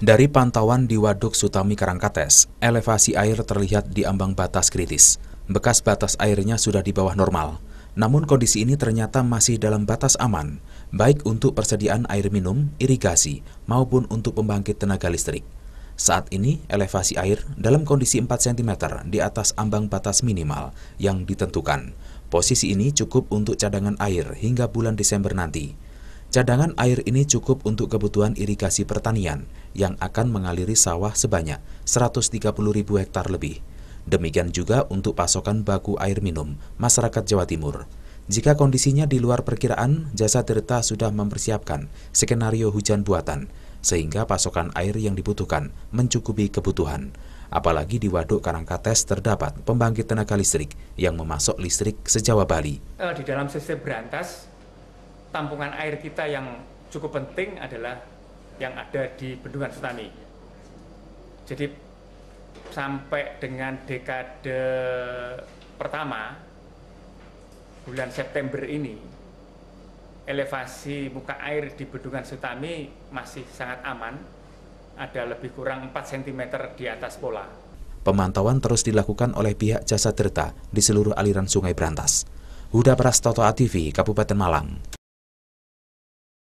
Dari pantauan di Waduk Sutami Karangkates, elevasi air terlihat di ambang batas kritis. Bekas batas airnya sudah di bawah normal. Namun kondisi ini ternyata masih dalam batas aman, baik untuk persediaan air minum, irigasi, maupun untuk pembangkit tenaga listrik. Saat ini, elevasi air dalam kondisi 4 cm di atas ambang batas minimal yang ditentukan. Posisi ini cukup untuk cadangan air hingga bulan Desember nanti. Cadangan air ini cukup untuk kebutuhan irigasi pertanian yang akan mengaliri sawah sebanyak 130 ribu hektar lebih. Demikian juga untuk pasokan baku air minum masyarakat Jawa Timur. Jika kondisinya di luar perkiraan, Jasa Tirta sudah mempersiapkan skenario hujan buatan, sehingga pasokan air yang dibutuhkan mencukupi kebutuhan. Apalagi di Waduk Karangkates terdapat pembangkit tenaga listrik yang memasok listrik sejawa Bali. Eh, di dalam sistem berantas, tampungan air kita yang cukup penting adalah yang ada di bendungan Sutami. Jadi sampai dengan dekade pertama bulan September ini elevasi muka air di bendungan Sutami masih sangat aman ada lebih kurang 4 cm di atas pola. Pemantauan terus dilakukan oleh pihak jasa terta di seluruh aliran Sungai Brantas. Huda Prastoto ATV, Kabupaten Malang.